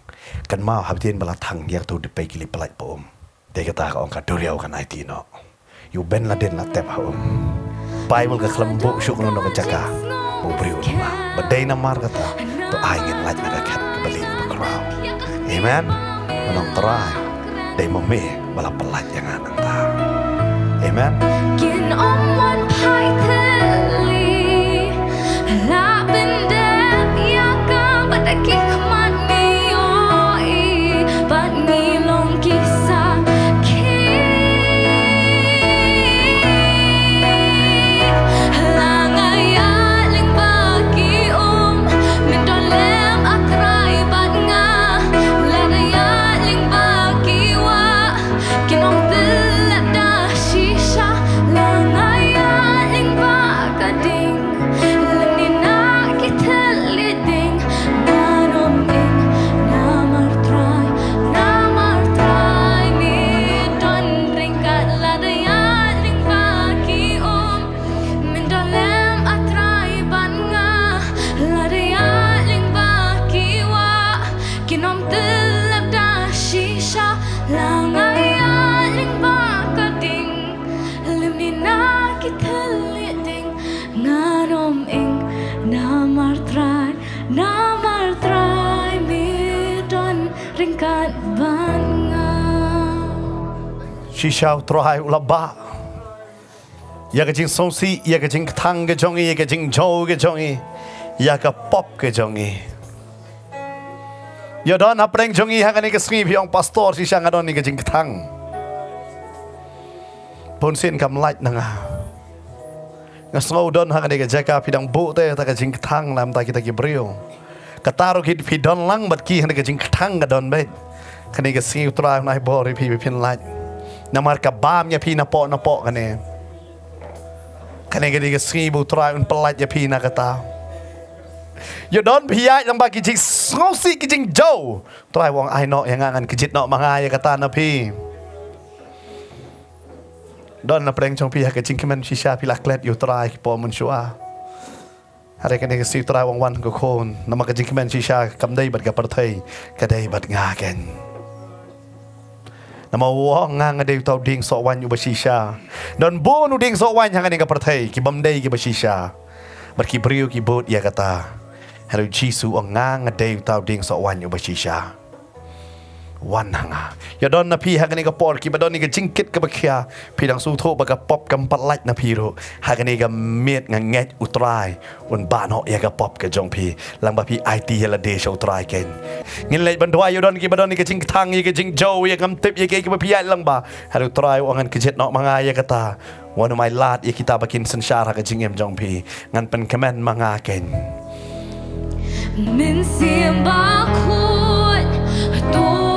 kan mau habitin balatang yak tu di pekili palai po om. Um. Dia kata ka ong ka duriaw ka nai tino, yu ben la den la tep ha om. Um. Bible ka kelembu syuk nono ka jaka, mau beri unum lai. Badai na mar kata, tu aingin lai na ka kat kebeli ni bakrau. Amen. Menang terang they may bala pelat yang anta amen kin on one high Kì nôm tư Là ba cơ tình Lim ni na kì thơ lịa tình Nga nôm ing na mar trai Na mar trai mi don Rinh cạn ban nga Xí Ya don apa yang jengi yang ini kesmi biang pastor si siang adon ini kejeng ketang. Pun sin kam light nanga. Ah. Nga slow don hang ini kejeka pidang bu teh tak kejeng ketang lam tak kita kibrio. Ketaruh hid pidon lang bat ki hang ini kejeng ketang adon bed. Kini kesmi utra hang naik bori pi pi pin light. Namar kabam ya pi napo napo kene. Kini kini kesmi utra hang pelat ya pi nakatau. ยดอนพิยาลังบากิจิงสงซีกิจิงเจ้าตัวไอวองไอโนะยังงานกิจิตนาะมังไยกตานะพี่ดอนนับเร่งชงพิยากิจิงคิมันชิชาพิลักเล็ดอยูตรายปอมุนชัวอะไรกันเนี่ยสิตรายวังวันก็คนนำมากิจิงขมันชิชาคำได้บัดกับประเทศกั็ได้บัดงาเกันนำมาวัางานกันได้ตัวดิ่งสวรรค์อยู่บัชิชาดอนบุนดิ่งสวรรค์ยังงานกับประเทศกิบัมได้กิบัชิชาบัดกิบริโวกิบุตรยากตา Hello Jesus oh, ang nga nga dayo tao ding sa wan yung basisya. Wan na nga. Ah. Ya don na pi ha ganiga porki ba don ni ga jingkit ka bakya pidang suto ba ka pop kam palat na piro ha ganiga met nga ngat utrai un ba no ya ga pop ka jong pi lang ba pi IT ya la de show try ken. Ngin lai ban dwai yo ya don ki ba don ni ga jing tang ya ga jing jo ya kam tip ya ke ba pi ya lang ba ha ru try wan oh, ngan kejet no manga ya kata. One of my lot, ikita ya bakin sensyara ha ka jingim jong pi. Ngan pen kamen mga ken. Ngan pen kamen mga ken. nên xiêm bác khuôn tôi